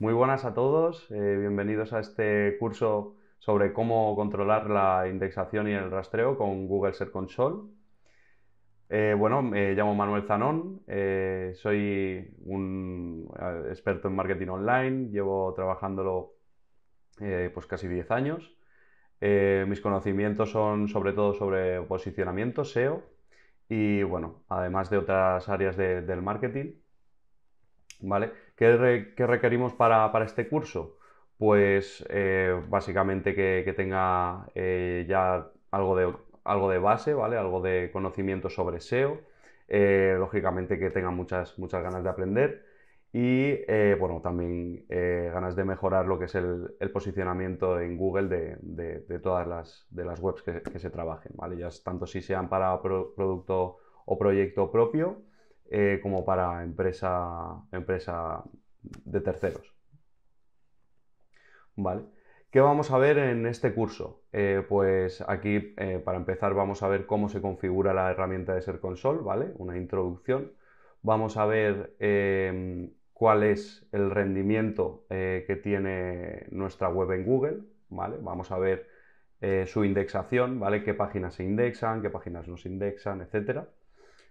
Muy buenas a todos, eh, bienvenidos a este curso sobre cómo controlar la indexación y el rastreo con Google Search Console. Eh, bueno, me llamo Manuel Zanón, eh, soy un experto en marketing online, llevo trabajándolo pues casi 10 años. mis conocimientos son sobre todo sobre posicionamiento, SEO y bueno, además de otras áreas del marketing. ¿Qué, requerimos para, este curso? Pues eh, básicamente que, tenga eh, ya algo de, base, Algo de conocimiento sobre SEO. Eh, lógicamente que tenga muchas, ganas de aprender y bueno, también ganas de mejorar lo que es el, posicionamiento en Google de, todas las, de las webs que, se trabajen, tanto si sean para producto o proyecto propio eh, como para empresa, empresa de terceros. ¿Vale? ¿Qué vamos a ver en este curso? Eh, pues aquí, eh, para empezar, vamos a ver cómo se configura la herramienta de Ser Console, ¿vale? Una introducción. Vamos a ver cuál es el rendimiento que tiene nuestra web en Google, ¿vale? Vamos a ver su indexación, ¿vale? Qué páginas se indexan, qué páginas no se indexan, etcétera.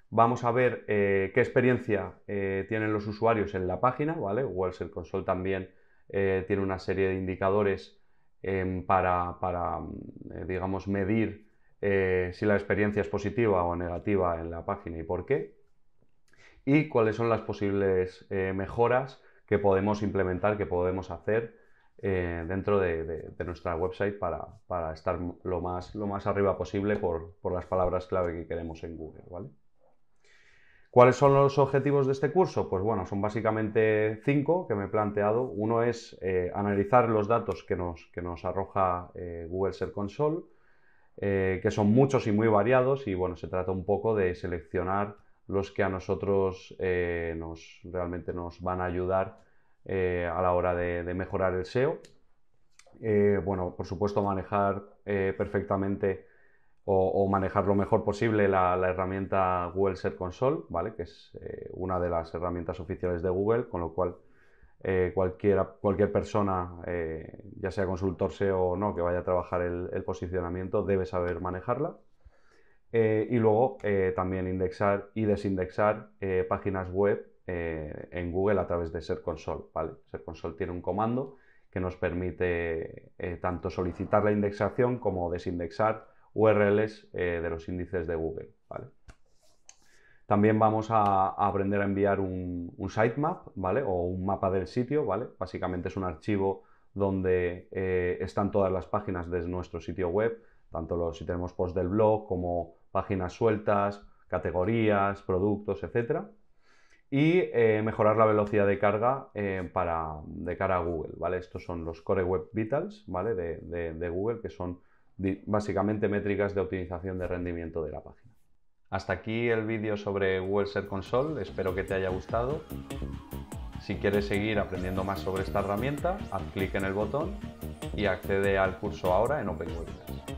Vamos a ver eh, qué experiencia eh, tienen los usuarios en la página, ¿vale? Google Console también eh, tiene una serie de indicadores em, para, digamos, medir si la experiencia es positiva o negativa en la página y por qué. Y cuáles son las posibles mejoras que podemos implementar, que podemos hacer dentro de, nuestra website para, estar lo más, arriba posible por, por las palabras clave que queremos en Google, ¿vale? ¿Cuáles son los objetivos de este curso? Pues bueno, son básicamente cinco que me he planteado. Uno es eh, analizar los datos que nos, que nos arroja eh, Google Search Console, eh, que son muchos y muy variados y bueno, se trata un poco de seleccionar los que a nosotros nos, realmente nos van a ayudar a la hora de, de mejorar el SEO. bueno, por supuesto, manejar perfectamente o, manejar lo mejor posible la, herramienta Google Search Console, ¿vale? que es eh, una de las herramientas oficiales de Google, con lo cual eh, cualquier persona, eh, ya sea consultor SEO o no, que vaya a trabajar el, posicionamiento, debe saber manejarla. y luego también indexar y desindexar páginas web en Google a través de Search Console. ¿vale? Search Console tiene un comando que nos permite tanto solicitar la indexación como desindexar URLs eh, de los índices de Google. También vamos a, aprender a enviar un, sitemap, ¿vale? O un mapa del sitio, ¿vale? Básicamente es un archivo donde eh, están todas las páginas de nuestro sitio web, tanto los, si tenemos post del blog como páginas sueltas, categorías, productos, etc. Y eh, mejorar la velocidad de carga para, de cara a Google, ¿vale? Estos son los Core Web Vitals, ¿vale? de Google, que son básicamente métricas de optimización de rendimiento de la página. Hasta aquí el vídeo sobre Google Search Console, espero que te haya gustado. Si quieres seguir aprendiendo más sobre esta herramienta, haz clic en el botón y accede al curso ahora en OpenWebinars.